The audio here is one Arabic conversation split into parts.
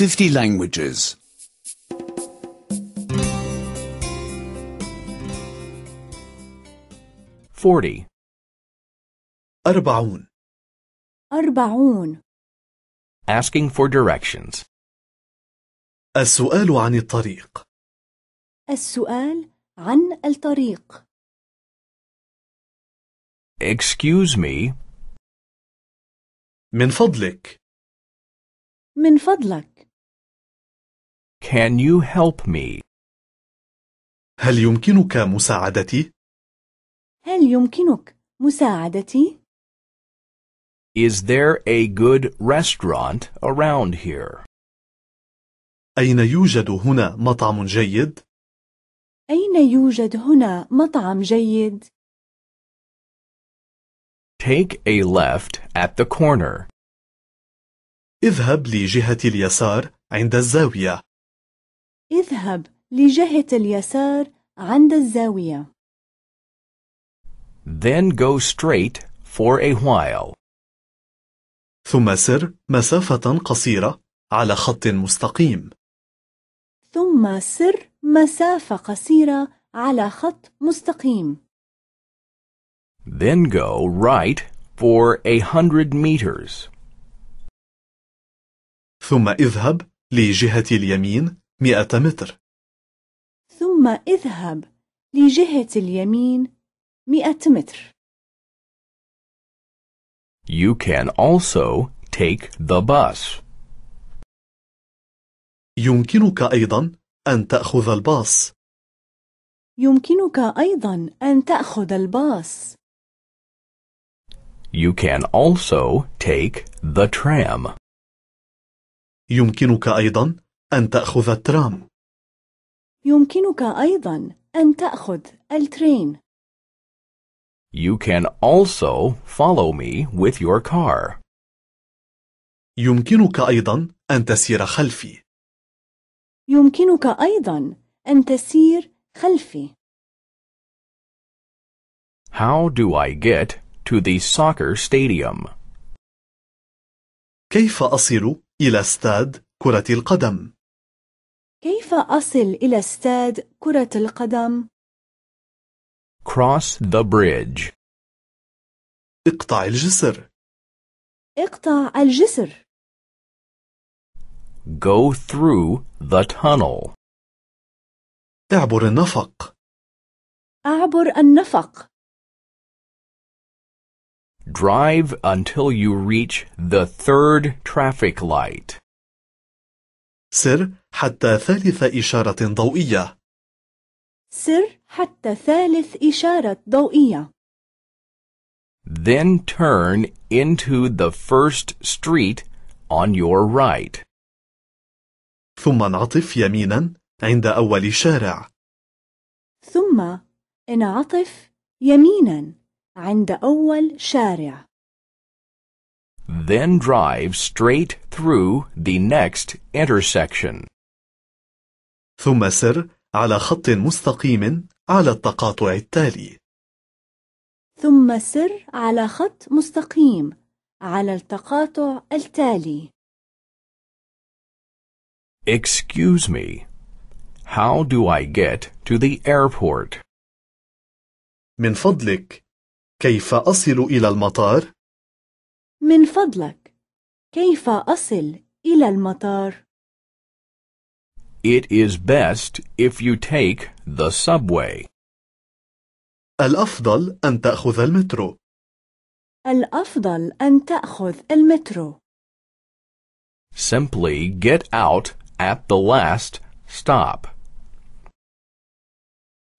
50 languages. 40. أربعون أربعون Asking for directions. السؤال عن الطريق السؤال عن الطريق Excuse me, من فضلك من فضلك can you help me? هل يمكنك مساعدتي؟ هل يمكنك مساعدتي؟ Is there a good restaurant around here? أين يوجد هنا مطعم جيد؟ أين يوجد هنا مطعم جيد؟ Take a left at the corner. اذهب لجهة اليسار عند الزاوية. اذهب لجهة اليسار عند الزاوية. Then go straight for a while. ثم سر مسافة قصيرة على خط مستقيم. ثم سر مسافة قصيرة على خط مستقيم. Then go right for a hundred meters. ثم اذهب لجهة اليمين مئة متر ثم اذهب لجهة اليمين مئة متر You can also take the bus. يمكنك أيضا أن تأخذ الباص. يمكنك أيضا أن تأخذ الباص. You can also take the tram. يمكنك أيضا أن تأخذ الترام يمكنك أيضا أن تأخذ الترين You can also follow me with your car. يمكنك أيضا أن تسير خلفي. يمكنك أيضا أن تسير خلفي. How do I get to the soccer stadium? كيف أصل إلى استاد كرة القدم؟ كيف أصل إلى استاد كرة القدم؟ Cross the bridge. اقطع الجسر. اقطع الجسر. Go through the tunnel. اعبر النفق. اعبر النفق. Drive until you reach the third traffic light. سر حتى ثالث إشارة ضوئية سر حتى ثالث إشارة ضوئية Then turn into the first street on your right. ثم انعطف يمينا عند أول شارع. ثم انعطف يمينا عند أول شارع. then drive straight through the next intersection. ثم سر على خط مستقيم على التقاطع التالي. ثم سر على خط مستقيم على التقاطع التالي. Excuse me. How do I get to the airport? من فضلك، كيف أصل إلى المطار؟ من فضلك كيف أصل إلى المطار؟ It is best if you take the subway. الأفضل أن تأخذ المترو. الأفضل أن تأخذ المترو. Simply get out at the last stop.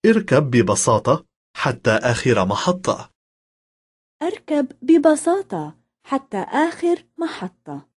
اركب ببساطة حتى آخر محطة. اركب ببساطة حتى آخر محطة